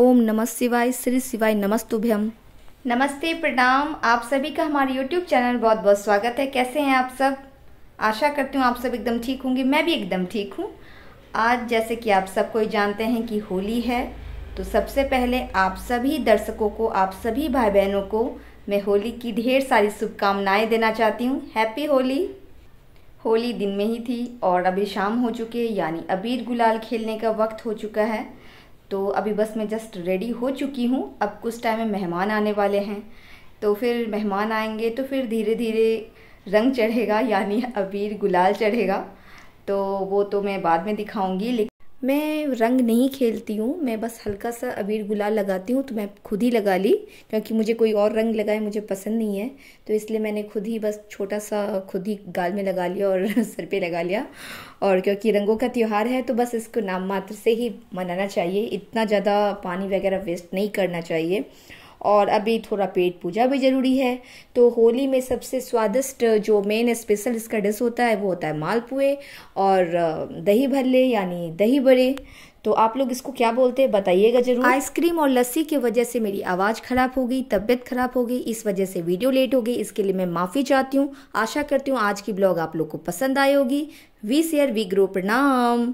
ओम नमः शिवाय श्री शिवाय नमस्तुभ्यम नमस्ते प्रणाम आप सभी का हमारे यूट्यूब चैनल बहुत बहुत स्वागत है कैसे हैं आप सब आशा करती हूँ आप सब एकदम ठीक होंगे मैं भी एकदम ठीक हूँ आज जैसे कि आप सब कोई जानते हैं कि होली है तो सबसे पहले आप सभी दर्शकों को आप सभी भाई बहनों को मैं होली की ढेर सारी शुभकामनाएँ देना चाहती हूँ हैप्पी होली होली दिन में ही थी और अभी शाम हो चुके यानी अबीर गुलाल खेलने का वक्त हो चुका है तो अभी बस मैं जस्ट रेडी हो चुकी हूँ अब कुछ टाइम में मेहमान आने वाले हैं तो फिर मेहमान आएंगे तो फिर धीरे धीरे रंग चढ़ेगा यानी अबीर गुलाल चढ़ेगा तो वो तो मैं बाद में दिखाऊंगी लेकिन मैं रंग नहीं खेलती हूँ मैं बस हल्का सा अबीर गुलाल लगाती हूँ तो मैं खुद ही लगा ली क्योंकि मुझे कोई और रंग लगाए मुझे पसंद नहीं है तो इसलिए मैंने खुद ही बस छोटा सा खुद ही गाल में लगा लिया और सर पे लगा लिया और क्योंकि रंगों का त्यौहार है तो बस इसको नाम मात्र से ही मनाना चाहिए इतना ज़्यादा पानी वगैरह वेस्ट नहीं करना चाहिए और अभी थोड़ा पेट पूजा भी ज़रूरी है तो होली में सबसे स्वादिष्ट जो मेन स्पेशल इसका डिश होता है वो होता है मालपुए और दही भल्ले यानी दही बड़े तो आप लोग इसको क्या बोलते हैं बताइएगा जरूर आइसक्रीम और लस्सी की वजह से मेरी आवाज़ ख़राब हो गई तबीयत ख़राब हो गई इस वजह से वीडियो लेट हो गई इसके लिए मैं माफ़ी चाहती हूँ आशा करती हूँ आज की ब्लॉग आप लोग को पसंद आई होगी वी सेयर वी ग्रो प्रणाम